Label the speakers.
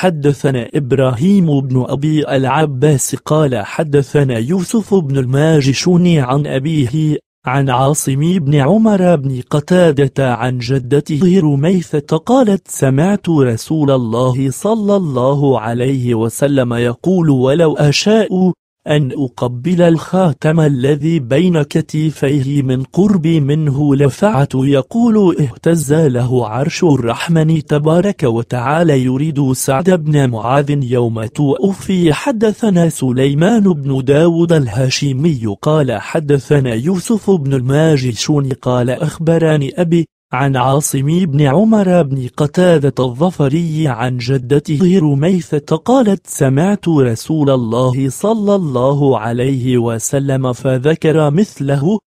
Speaker 1: حدثنا إبراهيم بن أبي العباس قال حدثنا يوسف بن الماجشوني عن أبيه عن عاصم بن عمر بن قتادة عن جدته رميثة قالت سمعت رسول الله صلى الله عليه وسلم يقول ولو أشاء أن أقبل الخاتم الذي بين كتفيه من قرب منه لفعة يقول اهتز له عرش الرحمن تبارك وتعالى يريد سعد بن معاذ يوم توفي حدثنا سليمان بن داود الهاشمي قال حدثنا يوسف بن الماجشون قال أخبرني أبي عن عاصم بن عمر بن قتادة الظفري عن جدته رميثة قالت سمعت رسول الله صلى الله عليه وسلم فذكر مثله